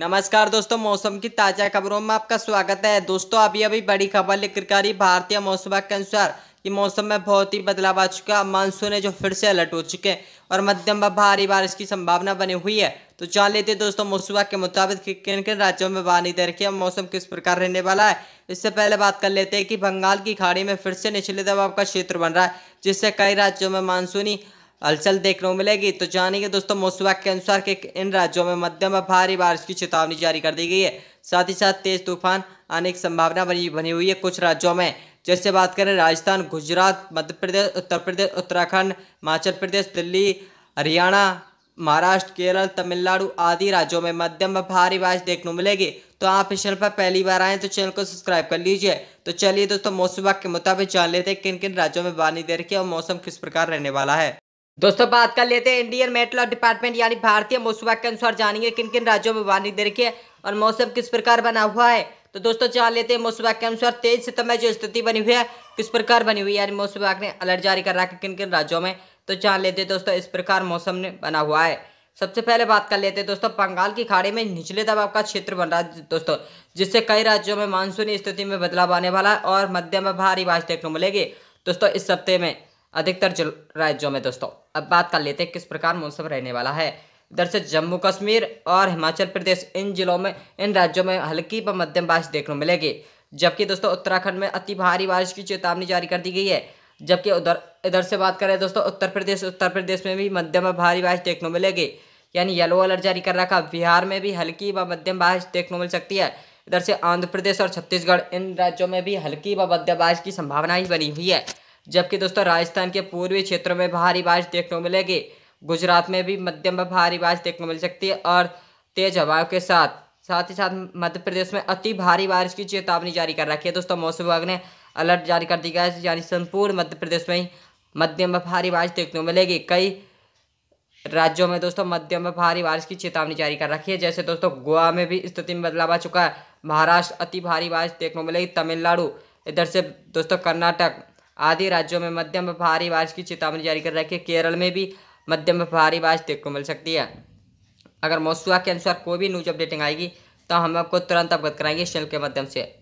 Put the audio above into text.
नमस्कार दोस्तों मौसम की ताज़ा खबरों में आपका स्वागत है दोस्तों अभी अभी बड़ी खबर लेकर रही भारतीय मौसम विभाग के अनुसार कि मौसम में बहुत ही बदलाव आ चुका है मानसून है जो फिर से अलर्ट हो चुके हैं और मध्यम व भारी बारिश की संभावना बनी हुई है तो जान लेते दोस्तों मौसम विभाग के मुताबिक किन किन राज्यों में वानी दे रखी है मौसम किस प्रकार रहने वाला है इससे पहले बात कर लेते हैं कि बंगाल की खाड़ी में फिर से निचले दबाव का क्षेत्र बन रहा है जिससे कई राज्यों में मानसूनी हलचल देखने को मिलेगी तो जानेंगे दोस्तों मौसम के अनुसार के इन राज्यों में मध्यम और भारी बारिश की चेतावनी जारी कर दी गई है साथ ही साथ तेज तूफान आने की संभावना बनी बनी हुई है कुछ राज्यों में जैसे बात करें राजस्थान गुजरात मध्य प्रदेश उत्तर प्रदेश उत्तराखंड हिमाचल प्रदेश दिल्ली हरियाणा महाराष्ट्र केरल तमिलनाडु आदि राज्यों में मध्यम व भारी बारिश देखने को मिलेगी तो आप इस चैनल पर पहली बार आए तो चैनल को सब्सक्राइब कर लीजिए तो चलिए दोस्तों मौसम विभाग के मुताबिक जान लेते हैं किन किन राज्यों में बारिश दे रखी है और मौसम किस प्रकार रहने वाला है दोस्तों बात कर लेते हैं इंडियन मेटल डिपार्टमेंट यानी भारतीय मौसम के अनुसार जानेंगे किन किन राज्यों में वानी दे रखी है और मौसम किस प्रकार बना हुआ है तो दोस्तों जान लेते हैं मौसम के अनुसार तेज सितंबर जो स्थिति बनी हुई है किस प्रकार बनी हुई है यानी मौसम विभाग ने अलर्ट जारी कर रहा है किन किन राज्यों में तो जान लेते हैं दोस्तों इस प्रकार मौसम ने बना हुआ है सबसे पहले बात कर लेते हैं दोस्तों बंगाल की खाड़ी में निचले दबाव का क्षेत्र बन रहा है दोस्तों जिससे कई राज्यों में मानसूनी स्थिति में बदलाव आने वाला है और मध्यम में भारी बारिश देखने को मिलेगी दोस्तों इस सप्ते में अधिकतर राज्यों में दोस्तों अब बात कर लेते हैं किस प्रकार मौसम रहने वाला है इधर से जम्मू कश्मीर और हिमाचल प्रदेश इन जिलों में इन राज्यों में हल्की व मध्यम बारिश देखने को मिलेगी जबकि दोस्तों उत्तराखंड में अति भारी बारिश की चेतावनी जारी कर दी गई है जबकि उधर इधर से बात करें दोस्तों उत्तर प्रदेश उत्तर प्रदेश में भी मध्यम और भारी बारिश देखने को मिलेगी यानी येलो अलर्ट जारी कर रखा बिहार में भी हल्की व मध्यम बारिश देखने को मिल सकती है इधर से आंध्र प्रदेश और छत्तीसगढ़ इन राज्यों में भी हल्की व मध्यम बारिश की संभावना ही बनी हुई है जबकि दोस्तों राजस्थान के पूर्वी क्षेत्रों में भारी बारिश देखने को मिलेगी गुजरात में भी मध्यम व भारी बारिश देखने को मिल सकती है और तेज हवाओं के साथ साथ ही साथ मध्य प्रदेश में अति भारी बारिश की चेतावनी जारी कर रखी है दोस्तों मौसम विभाग ने अलर्ट जारी कर दिया है यानी संपूर्ण मध्य प्रदेश में ही मध्यम व भारी बारिश देखने को मिलेगी कई राज्यों में दोस्तों मध्यम व भारी बारिश की चेतावनी जारी कर रखी है जैसे दोस्तों गोवा में भी स्थिति में बदलाव आ चुका है महाराष्ट्र अति भारी बारिश देखने को मिलेगी तमिलनाडु इधर से दोस्तों कर्नाटक आदि राज्यों में मध्यम भारी बारिश की चेतावनी जारी कर रखी है केरल में भी मध्यम भारी बारिश देखने को मिल सकती है अगर मौसुआ के अनुसार कोई भी न्यूज अपडेटिंग आएगी तो हम आपको तुरंत अवगत कराएंगे इस चैनल के माध्यम से